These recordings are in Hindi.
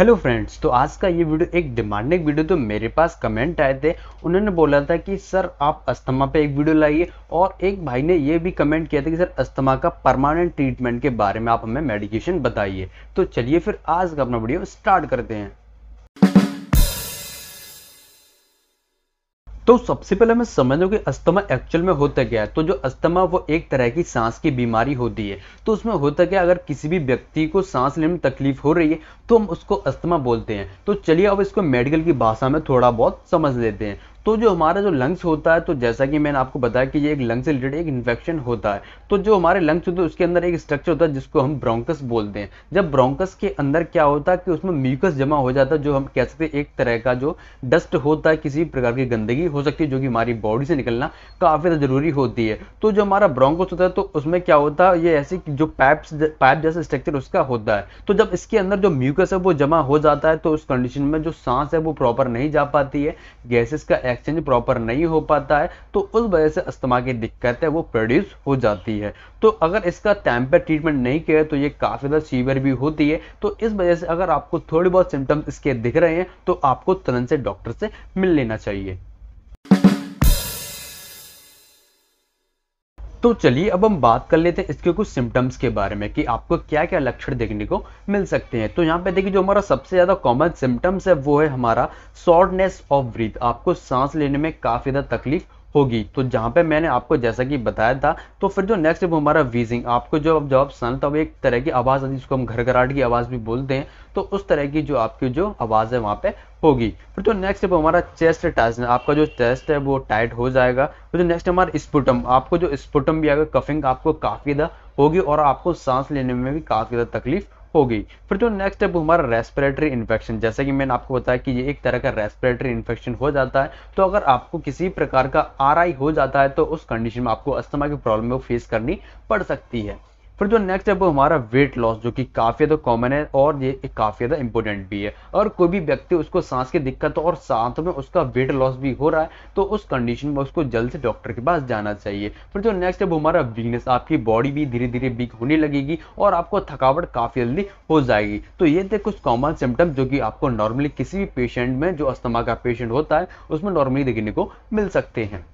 हेलो फ्रेंड्स तो आज का ये वीडियो एक डिमांडिंग वीडियो तो मेरे पास कमेंट आए थे उन्होंने बोला था कि सर आप अस्थमा पे एक वीडियो लाइए और एक भाई ने ये भी कमेंट किया था कि सर अस्थमा का परमानेंट ट्रीटमेंट के बारे में आप हमें मेडिकेशन बताइए तो चलिए फिर आज का अपना वीडियो स्टार्ट करते हैं तो सबसे पहले हमें समझो कि अस्थमा एक्चुअल में होता क्या है तो जो अस्थमा वो एक तरह की सांस की बीमारी होती है तो उसमें होता क्या अगर किसी भी व्यक्ति को सांस लेने में तकलीफ हो रही है तो हम उसको अस्थमा बोलते हैं तो चलिए अब इसको मेडिकल की भाषा में थोड़ा बहुत समझ लेते हैं तो जो हमारा जो लंग्स होता है तो जैसा कि मैंने आपको बताया कि ये एक लंग से रिलेटेड एक इन्फेक्शन होता है तो जो हमारे लंग्स होते हैं उसके अंदर एक स्ट्रक्चर होता है जिसको हम ब्रोंकस बोलते हैं जब ब्रोंकस के अंदर क्या होता है कि उसमें म्यूकस जमा हो जाता है जो हम कह सकते हैं एक तरह का जो डस्ट होता है किसी प्रकार की गंदगी हो सकती है जो कि हमारी बॉडी से निकलना काफ़ी ज़्यादा ज़रूरी होती है तो जो हमारा ब्रोंकस होता है तो उसमें क्या होता है ये ऐसे जो पैप्स पैप जैसा स्ट्रक्चर उसका होता है तो जब इसके अंदर जो म्यूकस है वो जमा हो जाता है तो उस कंडीशन में जो सांस है वो प्रॉपर नहीं जा पाती है गैसेस का एक्सचेंज प्रॉपर नहीं हो पाता है तो उस वजह से अस्थमा की दिक्कत है वो प्रोड्यूस हो जाती है तो अगर इसका टाइम पर ट्रीटमेंट नहीं किया तो ये काफ़ी ज़्यादा सीवियर भी होती है तो इस वजह से अगर आपको थोड़ी बहुत सिम्टम्स इसके दिख रहे हैं तो आपको तुरंत से डॉक्टर से मिल लेना चाहिए तो चलिए अब हम बात कर लेते हैं इसके कुछ सिम्टम्स के बारे में कि आपको क्या क्या लक्षण देखने को मिल सकते हैं तो यहाँ पे देखिए जो हमारा सबसे ज़्यादा कॉमन सिम्टम्स है वो है हमारा शॉर्टनेस ऑफ ब्रीथ आपको सांस लेने में काफ़ी ज़्यादा तकलीफ होगी तो जहाँ पे मैंने आपको जैसा कि बताया था तो फिर जो नेक्स्ट वो हमारा वीजिंग आपको जो अब जब सुनता हूँ एक तरह की आवाज़ आती है जिसको हम घर घराट की आवाज़ भी बोलते हैं तो उस तरह की जो आपकी जो आवाज़ है वहाँ पे होगी फिर जो नेक्स्ट वो हमारा चेस्ट टाइटन आपका जो चेस्ट है वो टाइट हो जाएगा फिर जो नेक्स्ट हमारा स्पुटम आपको जो स्पुटम भी आएगा कफिंग आपको काफ़ी ज़्यादा होगी और आपको सांस लेने में भी काफ़ी ज़्यादा तकलीफ हो गई फिर जो नेक्स्ट स्टेप हमारा रेस्पिरेटरी इन्फेक्शन जैसे कि मैंने आपको बताया कि ये एक तरह का रेस्पिरेटरी इन्फेक्शन हो जाता है तो अगर आपको किसी प्रकार का आर हो जाता है तो उस कंडीशन में आपको अस्थमा की प्रॉब्लम फेस करनी पड़ सकती है फिर जो नेक्स्ट है वो हमारा वेट लॉस जो कि काफ़ी ज़्यादा कॉमन है और ये काफ़ी ज़्यादा इंपॉर्टेंट भी है और कोई भी व्यक्ति उसको सांस की दिक्कत और साथ में उसका वेट लॉस भी हो रहा है तो उस कंडीशन में उसको जल्द से डॉक्टर के पास जाना चाहिए फिर जो नेक्स्ट है वो हमारा वीकनेस आपकी बॉडी भी धीरे धीरे वीक होने लगेगी और आपको थकावट काफ़ी जल्दी हो जाएगी तो ये थे कुछ कॉमन सिम्टम जो कि आपको नॉर्मली किसी भी पेशेंट में जो अस्थमा का पेशेंट होता है उसमें नॉर्मली देखने को मिल सकते हैं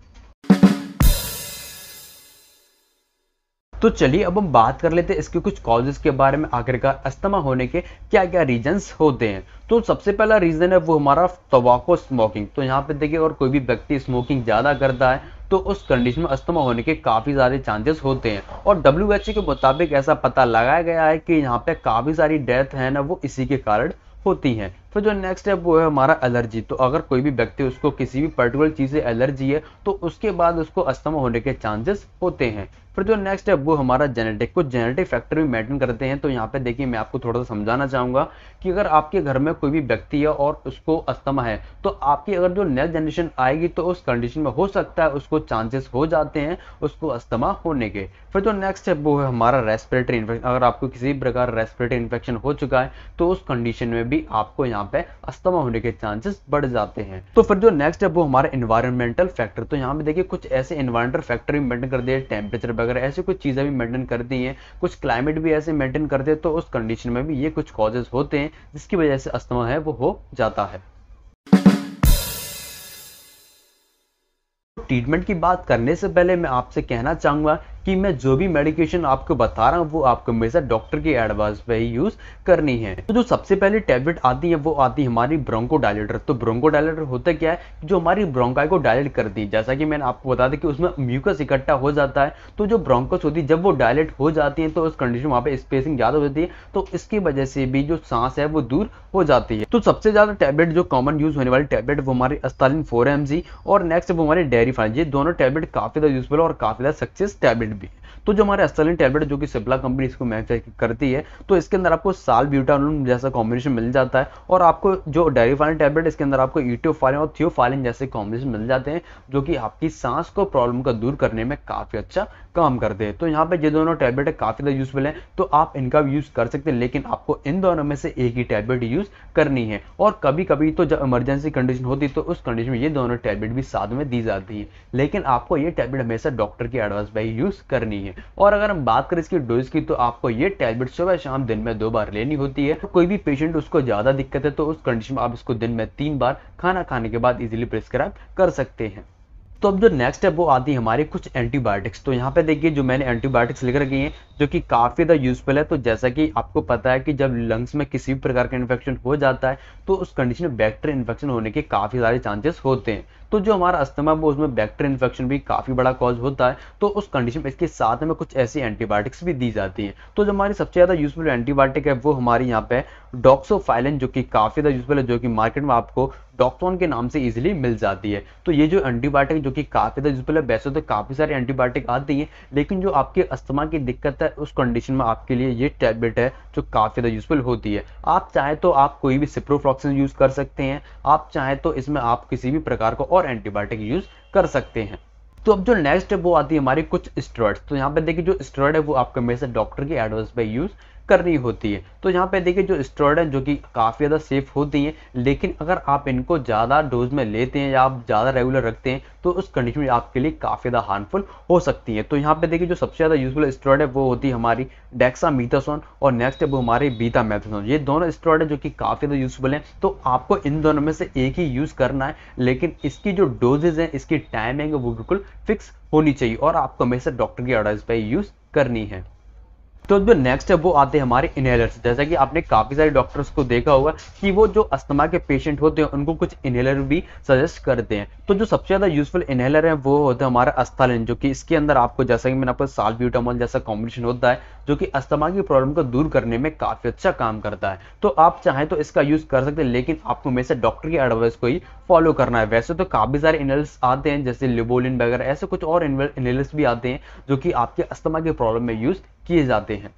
तो चलिए अब हम बात कर लेते हैं इसके कुछ कॉजेज के बारे में आखिरकार अस्थमा होने के क्या क्या रीजंस होते हैं तो सबसे पहला रीज़न है वो हमारा तवाको स्मोकिंग तो यहाँ पे देखिए अगर कोई भी व्यक्ति स्मोकिंग ज़्यादा करता है तो उस कंडीशन में अस्थमा होने के काफ़ी सारे चांसेस होते हैं और डब्ल्यू के मुताबिक ऐसा पता लगाया गया है कि यहाँ पे काफ़ी सारी डेथ है ना वो इसी के कारण होती हैं फिर जो नेक्स्ट है वो है हमारा एलर्जी तो अगर कोई भी व्यक्ति उसको किसी भी पर्टिकुलर चीज़ से एलर्जी है तो उसके बाद उसको अस्थमा होने के चांसेस होते हैं फिर जो नेक्स्ट है वो हमारा जेनेटिक कुछ जेनेटिक फैक्टर भी मेंटेन करते हैं तो यहाँ पे देखिए मैं आपको थोड़ा सा समझाना चाहूँगा कि अगर आपके घर में कोई भी व्यक्ति है और उसको अस्थमा है तो आपकी अगर जो नेक्स्ट जनरेशन आएगी तो उस कंडीशन में हो सकता है उसको चांसेस हो जाते हैं उसको अस्थमा होने के फिर जो नेक्स्ट है वो है हमारा रेस्पिरेटरी इन्फेक्शन अगर आपको किसी भी प्रकार रेस्पिरेटरी इन्फेक्शन हो चुका है तो उस कंडीशन में भी आपको यहाँ यहाँ पे अस्थमा होने के चांसेस बढ़ जाते हैं तो फिर जो नेक्स्ट है वो हमारा इन्वायरमेंटल फैक्टर तो यहाँ पे देखिए कुछ ऐसे इन्वायरमेंटल फैक्टर भी मेंटेन करते हैं टेम्परेचर वगैरह ऐसी कुछ चीज़ें भी मेंटेन करती दी हैं कुछ क्लाइमेट भी ऐसे मेंटेन करते हैं तो उस कंडीशन में भी ये कुछ कॉजेज होते हैं जिसकी वजह से अस्थमा है वो हो जाता है ट्रीटमेंट की बात करने से पहले मैं आपसे कहना चाहूंगा कि मैं जो भी मेडिकेशन आपको बता रहा हूँ वो आपको हमेशा डॉक्टर की एडवाइस पे ही यूज़ करनी है तो जो सबसे पहले टैबलेट आती है वो आती है हमारी ब्रोंको डायलेटर तो ब्रोंको डायलेटर होता क्या है जो हमारी ब्रोंकाई को डायलेट करती है जैसा कि मैंने आपको बता दें कि उसमें म्यूकस इकट्ठा हो जाता है तो जो ब्रोंकस होती है जब वो डायलेट हो जाती है तो उस कंडीशन वहाँ पर स्पेसिंग ज़्यादा होती है तो इसकी वजह से भी जो सांस है वो दूर हो जाती है तो सबसे ज़्यादा टैबलेट जो कॉमन यूज़ होने वाली टैबलेट वो हमारी अस्तालिन फोर और नेक्स्ट वो हमारे डेरी फाइन ये दोनों टैबलेट काफ़ी ज़्यादा यूजफुल और काफ़ी ज़्यादा सक्सेस टैबलेट be. तो जो हमारे अस्टलिन टैबलेट जो कि सिप्ला कंपनी इसको मैन्युफैक्चर करती है तो इसके अंदर आपको साल ब्यूटानोन जैसा कॉम्बिनेशन मिल जाता है और आपको जो डेरीफालिन टैबलेट इसके अंदर आपको ईटोफालिन e और थियोफालिन जैसे कॉम्बिनेशन मिल जाते हैं जो कि आपकी सांस को प्रॉब्लम को दूर करने में काफ़ी अच्छा काम करते हैं तो यहाँ पे ये दोनों टैबलेट काफ़ी ज़्यादा यूजफुल हैं तो आप इनका भी यूज़ कर सकते हैं लेकिन आपको इन दोनों में से एक ही टैबलेट यूज़ करनी है और कभी कभी तो जब इमरजेंसी कंडीशन होती तो उस कंडीशन में ये दोनों टैबलेट भी साथ में दी जाती है लेकिन आपको ये टैबलेट हमेशा डॉक्टर की एडवाइस पर ही यूज़ करनी है और अगर हम बात करें इसकी डोज की तो आपको ये टैबलेट सुबह शाम दिन में दो बार लेनी होती है तो कोई भी पेशेंट उसको ज़्यादा दिक्कत है तो उस कंडीशन में आप इसको दिन में तीन बार खाना खाने के बाद इजिली प्रिस्क्राइब कर सकते हैं तो अब जो नेक्स्ट है वो आती है हमारे कुछ एंटीबायोटिक्स तो यहाँ पे देखिए जो मैंने एंटीबायोटिक्स लिख रखी हैं जो कि काफ़ी ज़्यादा यूजफुल है तो जैसा कि आपको पता है कि जब लंग्स में किसी भी प्रकार का इन्फेक्शन हो जाता है तो उस कंडीशन में बैक्टीरिया इन्फेक्शन होने के काफ़ी सारे चांसेस होते हैं तो जो हमारा अस्थमा वो उसमें बैक्टेरिया इन्फेक्शन भी काफ़ी बड़ा कॉज होता है तो उस कंडीशन में इसके साथ में कुछ ऐसी एंटीबायोटिक्स भी दी जाती हैं तो जो हमारी सबसे ज़्यादा यूजफुल एंटीबायोटिक है वो हमारे यहाँ पे डॉक्सोफाइलिन जो कि काफ़ी ज़्यादा यूजफुल है जो कि मार्केट में आपको डॉक्सोन के नाम से इजिली मिल जाती है तो ये जो एंटीबायोटिक जो कि काफी था जिसमें वैसे तो काफ़ी सारे एंटीबायोटिक आती है लेकिन जो आपके अस्थमा की दिक्कत है उस कंडीशन में आपके लिए ये टैबलेट है जो काफ़ी ज़्यादा यूजफुल होती है आप चाहे तो आप कोई भी सिप्रोफ्लॉक्सिन यूज़ कर सकते हैं आप चाहे तो इसमें आप किसी भी प्रकार का और एंटीबायोटिक यूज़ कर सकते हैं तो अब जो नेक्स्ट है वो आती है हमारी कुछ स्टेरॉइड्स तो यहाँ पे देखिए जो स्टेरॉइड है वो आपको से डॉक्टर की एडवाइस पे यूज़ करनी होती है तो यहाँ पे देखिए जो स्टर्ड हैं जो कि काफ़ी ज़्यादा सेफ होती हैं लेकिन अगर आप इनको ज़्यादा डोज में लेते हैं या आप ज़्यादा रेगुलर रखते हैं तो उस कंडीशन में आपके लिए काफ़ी ज़्यादा हार्मफुल हो सकती है तो यहाँ पे देखिए जो सबसे ज़्यादा यूजफुल स्टोरॉयड है वो होती है हमारी डेक्सामीथासोन और नेक्स्ट है वो हमारी बीता मैथासोन ये दोनों स्टर्ड है जो कि काफ़ी ज़्यादा यूजफुल हैं तो आपको इन दोनों में से एक ही यूज़ करना है लेकिन इसकी जो डोजेज हैं इसकी टाइमिंग है वो बिल्कुल फिक्स होनी चाहिए और आपको हमेशा डॉक्टर की एडवाइस पर यूज़ करनी है तो जो नेक्स्ट है वो आते हैं हमारे इनहेलर्स जैसा कि आपने काफ़ी सारे डॉक्टर्स को देखा होगा कि वो जो अस्थमा के पेशेंट होते हैं उनको कुछ इनहेलर भी सजेस्ट करते हैं तो जो सबसे ज़्यादा यूजफुल इनहेलर है वो होता है हमारा अस्थालिन जो कि इसके अंदर आपको जैसा कि मैंने आपको ब्यूटामोल जैसा कॉम्बिनेशन होता है जो कि अस्थमा की प्रॉब्लम को दूर करने में काफ़ी अच्छा काम करता है तो आप चाहें तो इसका यूज़ कर सकते हैं लेकिन आपको मेरे डॉक्टर की एडवाइस को ही फॉलो करना है वैसे तो काफ़ी सारे इनहेलर्स आते हैं जैसे लिबोलिन वगैरह ऐसे कुछ और इनहेलर्स भी आते हैं जो कि आपके अस्थमा की प्रॉब्लम में यूज़ किए जाते हैं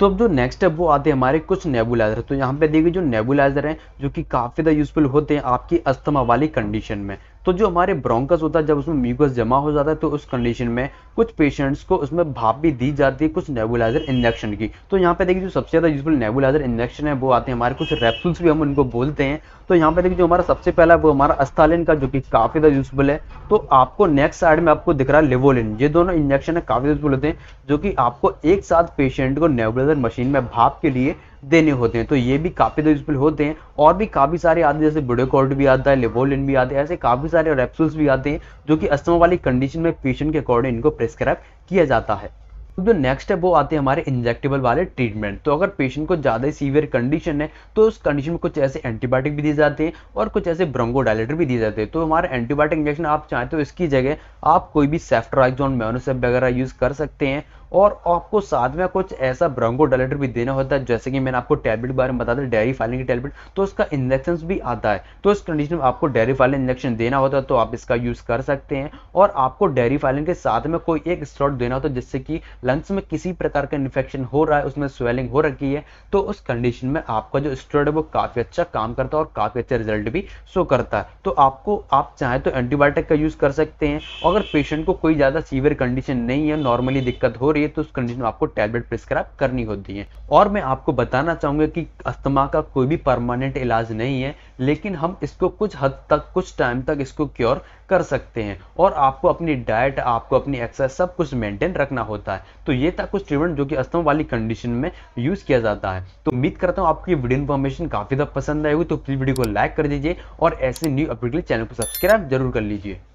तो अब जो नेक्स्ट है वो आते हैं हमारे कुछ नेबुलाइजर तो यहाँ पे देखिए जो नेबुलाइजर हैं जो कि काफ़ी ज़्यादा यूजफुल होते हैं आपकी अस्थमा वाली कंडीशन में तो जो हमारे ब्रोंकस होता है जब उसमें म्यूकस जमा हो जाता है तो उस कंडीशन में कुछ पेशेंट्स को उसमें भाप भी दी जाती है कुछ नेबुलाइजर इंजेक्शन की तो यहाँ पे देखिए जो सबसे ज़्यादा यूजफुल नेबुलाइजर इंजेक्शन है वो आते हैं हमारे कुछ रेप्सूल्स भी हम उनको बोलते हैं तो यहाँ पे देखिए जो हमारा सबसे पहला वो हमारा अस्थालिन का जो कि काफ़ी ज़्यादा यूजफुल है तो आपको नेक्स्ट साइड में आपको दिख रहा है लिवोलिन ये दोनों इंजेक्शन है काफ़ी यूजफुल होते हैं जो कि आपको एक साथ पेशेंट को नेबुलाइजर मशीन में भाप के लिए देने होते हैं तो ये भी काफ़ी यूजफुल तो होते हैं और भी काफ़ी सारे आते हैं जैसे ब्यूडोकॉर्ड भी आता है लेबोलिन भी आते हैं ऐसे काफ़ी सारे रेप्सूल्स भी आते हैं जो कि अस्थमा वाली कंडीशन में पेशेंट के अकॉर्डिंग इनको प्रिस्क्राइब किया जाता है तो जो नेक्स्ट है वो आते हैं हमारे इंजेक्टेबल वाले ट्रीटमेंट तो अगर पेशेंट को ज़्यादा ही सीवियर कंडीशन है तो उस कंडीशन में कुछ ऐसे एंटीबायोटिक भी दिए जाते हैं और कुछ ऐसे ब्रोंकोडायलेटर भी दिए जाते हैं तो हमारे एंटीबायोटिक इंजेक्शन आप चाहें तो इसकी जगह आप कोई भी सेफ्ट्राइजोन मेनोसेप वगैरह यूज़ कर सकते हैं और आपको साथ में कुछ ऐसा ब्रंगो डायलेटर भी देना होता है जैसे कि मैंने आपको टैबलेट के बारे में बता दें डेयरी फाइलिंग की टैबलेट तो उसका इंजेक्शन भी आता है तो इस कंडीशन में आपको डेयरी फाइलिंग इंजेक्शन देना होता है तो आप इसका यूज़ कर सकते हैं और आपको डेयरी फाइलिंग के साथ में कोई एक स्लॉट देना होता है जिससे कि लंग्स में किसी प्रकार का इन्फेक्शन हो रहा है उसमें स्वेलिंग हो रखी है तो उस कंडीशन में आपका जो स्टोरेट है वो काफ़ी अच्छा काम करता है और काफ़ी अच्छा रिजल्ट भी शो करता है तो आपको आप चाहें तो एंटीबायोटिक का यूज़ कर सकते हैं अगर पेशेंट को कोई ज़्यादा सीवियर कंडीशन नहीं है नॉर्मली दिक्कत हो रही रही है तो उस कंडीशन में आपको टैबलेट प्रिस्क्राइब करनी होती है और मैं आपको बताना चाहूंगा कि अस्थमा का कोई भी परमानेंट इलाज नहीं है लेकिन हम इसको कुछ हद तक कुछ टाइम तक इसको क्योर कर सकते हैं और आपको अपनी डाइट आपको अपनी एक्सरसाइज सब कुछ मेंटेन रखना होता है तो ये था कुछ ट्रीटमेंट जो कि अस्थमा वाली कंडीशन में यूज़ किया जाता है तो उम्मीद करता हूँ आपकी वीडियो इन्फॉर्मेशन काफ़ी ज़्यादा पसंद आएगी तो प्लीज़ वीडियो को लाइक कर दीजिए और ऐसे न्यू अपडेट के लिए चैनल को सब्सक्राइब जरूर कर लीजिए